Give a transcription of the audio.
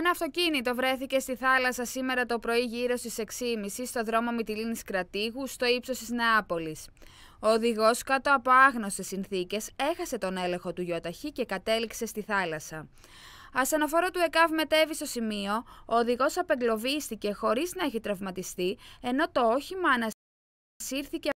Ένα αυτοκίνητο βρέθηκε στη θάλασσα σήμερα το πρωί γύρω στις 6.30 στο δρόμο Μητυλίνης Κρατήγου στο ύψος της Νεάπολης. Ο οδηγός κάτω από άγνωστες συνθήκες έχασε τον έλεγχο του γιοταχή και κατέληξε στη θάλασσα. Ασθενοφόρο του ΕΚΑΒ μετέβη στο σημείο, ο οδηγός απεγκλωβίστηκε χωρίς να έχει τραυματιστεί, ενώ το όχημα ανασύρθηκε